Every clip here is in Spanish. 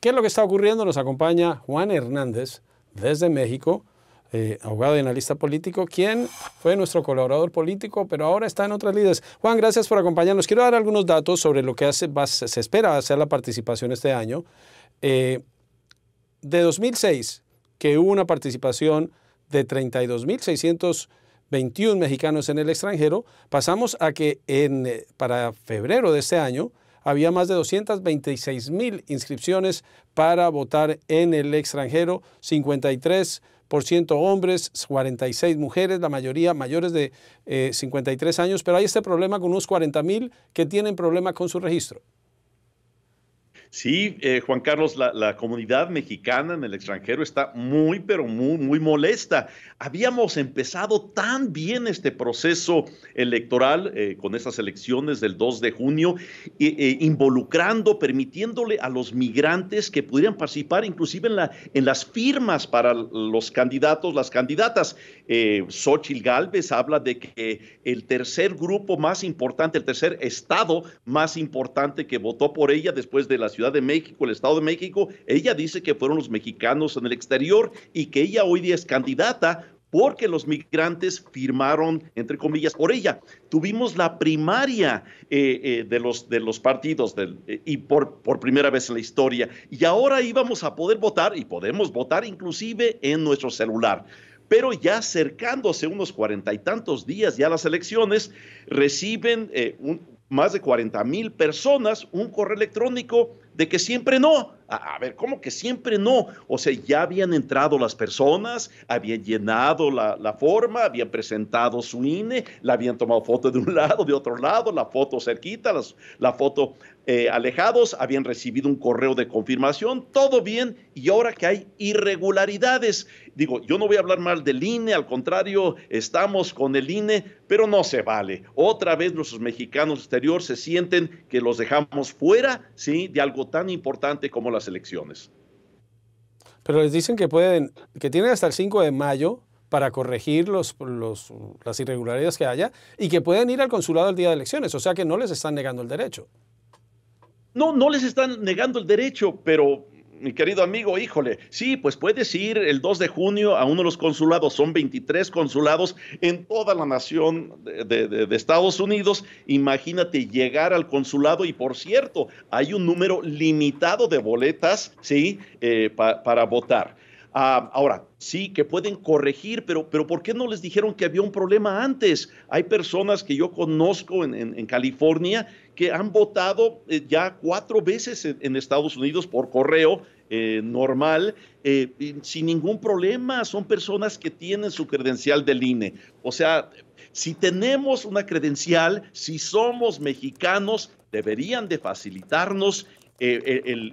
¿Qué es lo que está ocurriendo? Nos acompaña Juan Hernández desde México, eh, abogado y analista político, quien fue nuestro colaborador político, pero ahora está en otras líderes. Juan, gracias por acompañarnos. Quiero dar algunos datos sobre lo que se espera hacer la participación este año. Eh, de 2006, que hubo una participación de 32.621 mexicanos en el extranjero, pasamos a que eh, para febrero de este año había más de 226 mil inscripciones para votar en el extranjero, 53 hombres, 46 mujeres, la mayoría mayores de 53 eh, años, pero hay este problema con unos 40 mil que tienen problemas con su registro. Sí, eh, Juan Carlos, la, comunidad mexicana en el extranjero está muy, pero muy, muy molesta. Habíamos empezado tan bien este proceso electoral eh, con esas elecciones del 2 de junio, eh, involucrando, permitiéndole a los migrantes que pudieran participar inclusive en, la, las firmas para los candidatos, las candidatas. Xochil Gálvez habla de que el tercer grupo más importante, el tercer estado más importante que votó por ella después de la Ciudad de México, el Estado de México, ella dice que fueron los mexicanos en el exterior y que ella hoy día es candidata porque los migrantes firmaron, entre comillas, por ella. Tuvimos la primaria eh, eh, de, los, de los partidos eh, y por, por primera vez en la historia. Y ahora íbamos a poder votar y podemos votar inclusive en nuestro celular. Pero ya acercándose unos cuarenta y tantos días ya las elecciones, reciben más de cuarenta mil personas un correo electrónico de que siempre no, a, ver, ¿cómo que siempre no? O sea, ya habían entrado las personas, habían llenado la, forma, habían presentado su INE, la habían tomado foto de un lado, de otro lado, la foto cerquita, la foto eh, alejados, habían recibido un correo de confirmación, todo bien, y ahora que hay irregularidades, digo, yo no voy a hablar mal del INE, al contrario, estamos con el INE, pero no se vale. Otra vez nuestros mexicanos exterior se sienten que los dejamos fuera, ¿sí? De algo tan importante como la elecciones. Pero les dicen que pueden, que tienen hasta el 5 de mayo para corregir los, las irregularidades que haya y que pueden ir al consulado el día de elecciones. O sea que no les están negando el derecho. No, no les están negando el derecho, pero mi querido amigo, híjole, sí, pues puedes ir el 2 de junio a uno de los consulados, son 23 consulados en toda la nación de, Estados Unidos, imagínate llegar al consulado y por cierto, hay un número limitado de boletas, ¿sí? Eh, para votar. Ah, ahora, sí que pueden corregir, pero, pero ¿por qué no les dijeron que había un problema antes? Hay personas que yo conozco en, California que han votado eh, ya cuatro veces en, Estados Unidos por correo eh, normal, eh, sin ningún problema. Son personas que tienen su credencial del INE. O sea, si tenemos una credencial, si somos mexicanos, deberían de facilitarnos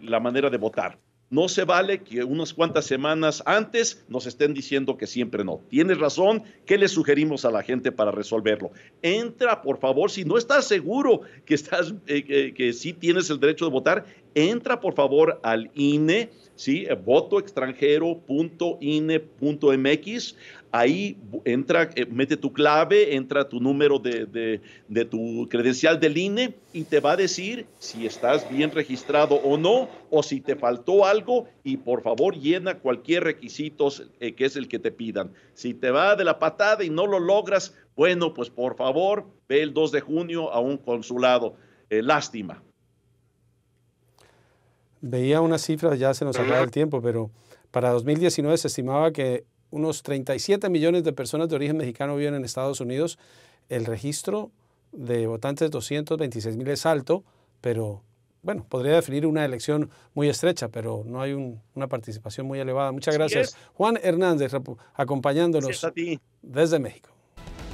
la manera de votar. No se vale que unas cuantas semanas antes nos estén diciendo que siempre no. Tienes razón, ¿qué le sugerimos a la gente para resolverlo? Entra, por favor, si no estás seguro que, estás, eh, que sí tienes el derecho de votar, entra por favor al INE, ¿sí? votoextranjero.ine.mx. Ahí entra, eh, mete tu clave, entra tu número de, tu credencial del INE y te va a decir si estás bien registrado o no, o si te faltó algo y por favor llena cualquier requisito eh, que es el que te pidan. Si te va de la patada y no lo logras, bueno, pues por favor ve el 2 de junio a un consulado. Eh, lástima. Veía unas cifras, ya se nos acaba el tiempo, pero para 2019 se estimaba que unos 37 millones de personas de origen mexicano viven en Estados Unidos. El registro de votantes 226 mil es alto, pero bueno, podría definir una elección muy estrecha, pero no hay una participación muy elevada. Muchas gracias. Juan Hernández, acompañándonos desde México.